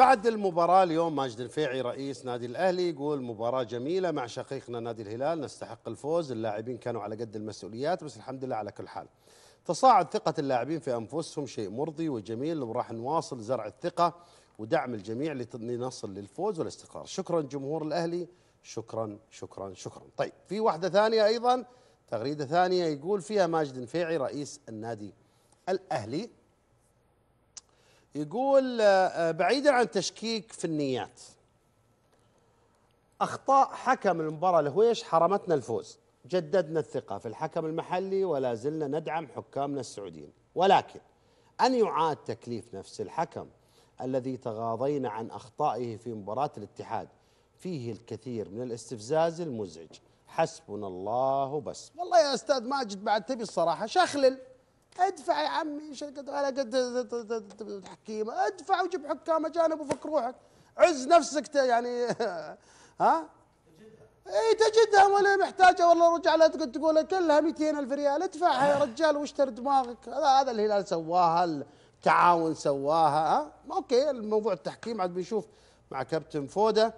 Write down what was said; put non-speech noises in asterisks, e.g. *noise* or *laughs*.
بعد المباراة اليوم ماجد الفيعي رئيس نادي الأهلي يقول مباراة جميلة مع شقيقنا نادي الهلال نستحق الفوز اللاعبين كانوا على قد المسؤوليات بس الحمد لله على كل حال تصاعد ثقة اللاعبين في أنفسهم شيء مرضي وجميل وراح نواصل زرع الثقة ودعم الجميع لنصل للفوز والاستقرار شكرا جمهور الأهلي شكرا شكرا شكرا طيب في واحدة ثانية أيضا تغريدة ثانية يقول فيها ماجد الفيعي رئيس النادي الأهلي يقول آه، بعيدا عن تشكيك في النيات اخطاء حكم المباراه الهويش حرمتنا الفوز جددنا الثقه في الحكم المحلي ولا زلنا ندعم حكامنا السعوديين ولكن ان يعاد تكليف نفس الحكم الذي تغاضينا عن اخطائه في مباراه الاتحاد فيه الكثير من الاستفزاز المزعج حسبنا الله بس والله يا استاذ ماجد بعد تبي الصراحه شخلل ادفع يا عمي شركة على قد تحكيمه ادفع وجيب حكام اجانب وفك روحك عز نفسك يعني *laughs* ها اي تجدها ولا محتاجه والله رجع لها تقول تقول كلها 200 الف ريال ادفعها يا رجال واشتر دماغك هذا هذا الهلال سواها التعاون سواها ها اوكي الموضوع التحكيم عاد بنشوف مع كابتن فوده